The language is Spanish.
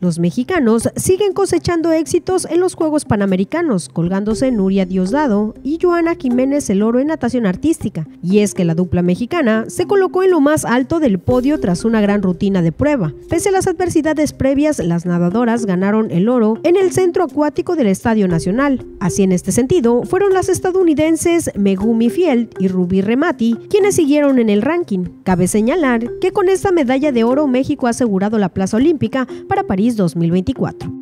Los mexicanos siguen cosechando éxitos en los Juegos Panamericanos, colgándose Nuria Diosdado y Joana Jiménez el oro en natación artística. Y es que la dupla mexicana se colocó en lo más alto del podio tras una gran rutina de prueba. Pese a las adversidades previas, las nadadoras ganaron el oro en el centro acuático del Estadio Nacional. Así en este sentido, fueron las estadounidenses Megumi Field y Ruby Remati quienes siguieron en el ranking. Cabe señalar que con esta medalla de oro México ha asegurado la plaza olímpica para París París 2024.